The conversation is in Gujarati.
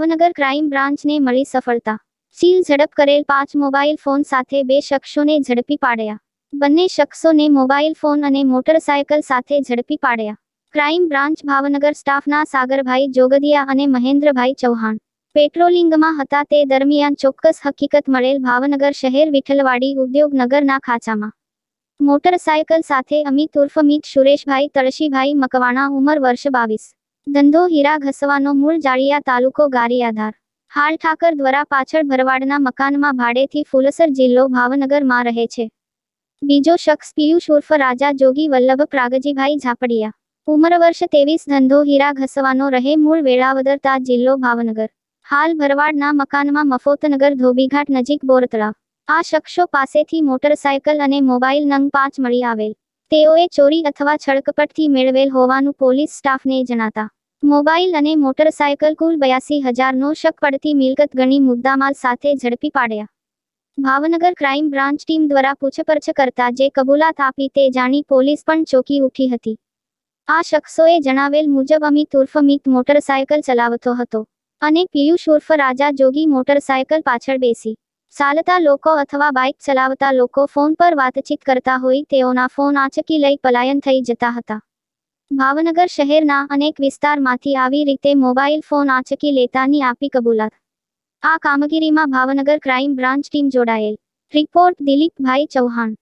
ભાવનગર ક્રાઇમ બ્રાન્ચને મળી સફળતા સીલ ઝડપ કરેલ પાંચ મોબાઈલ ફોન સાથે બે શખ્સોને ઝડપી પાડ્યા બંને શખ્સોને મોબાઈલ ફોન અને મોટરસાયકલ સાથે ઝડપી પાડ્યા ક્રાઇમ બ્રાન્ચ ભાવનગર સ્ટાફના સાગરભાઈ જોગદિયા અને મહેન્દ્રભાઈ ચૌહાણ પેટ્રોલિંગમાં હતા તે દરમિયાન ચોક્કસ હકીકત મળેલ ભાવનગર શહેર વિઠલવાડી ઉદ્યોગનગરના ખાંચામાં મોટરસાયકલ સાથે અમિત ઉર્ફ મિત સુરેશભાઈ તળશીભાઈ મકવાણા ઉંમર વર્ષ બાવીસ ધંધો હીરા ઘસવાનો મૂળ જાળિયા તાલુકો ગારિયાધાર હાલ ઠાકર દ્વારા પાછળ ભરવાડના મકાનમાં ભાડેથી ફુલસર જિલ્લો ભાવનગરમાં રહે છે બીજો શખ્સ પિયુષ ઉર્ફ રાજા જોગી વલ્લભ પ્રાગજીભાઈ ઝાપડિયા ઉંમર વર્ષ તેવીસ ધંધો હીરા ઘસવાનો રહે મૂળ વેળાવદર તા જિલ્લો ભાવનગર હાલ ભરવાડના મકાનમાં મફોતનગર ધોબીઘાટ નજીક બોરતળા આ શખ્સો પાસેથી મોટરસાયકલ અને મોબાઈલ નંગ પાંચ મળી આવેલ તેઓએ ચોરી અથવા છળકપટથી મેળવેલ હોવાનું પોલીસ સ્ટાફને જણાતા મોબાઈલ અને મોટરસાયકલ કુલ બયાસી હજાર નો શક પડતી મિલકત ગણી મુદ્દામાલ સાથે ઝડપી પાડ્યા ભાવનગર ક્રાઇમ બ્રાન્ચ ટીમ દ્વારા પૂછપરછ કરતા જે કબૂલાત આપી તે જાણી પોલીસ પણ ચોકી ઉઠી હતી આ શખ્સોએ જણાવેલ મુજબ અમિત ઉર્ફ મિત મોટરસાયકલ ચલાવતો હતો અને પિયુષ ઉર્ફ રાજા જોગી મોટરસાયકલ પાછળ બેસી ચાલતા લોકો અથવા બાઇક ચલાવતા લોકો ફોન પર વાતચીત કરતા હોય તેઓના ફોન આંચકી લઈ પલાયન થઈ જતા હતા ભાવનગર શહેરના અનેક વિસ્તારમાંથી આવી રીતે મોબાઈલ ફોન આંચકી લેતાની આપી કબૂલાત આ કામગીરીમાં ભાવનગર ક્રાઇમ બ્રાન્ચ ટીમ જોડાયેલ રિપોર્ટ દિલીપભાઈ ચૌહાણ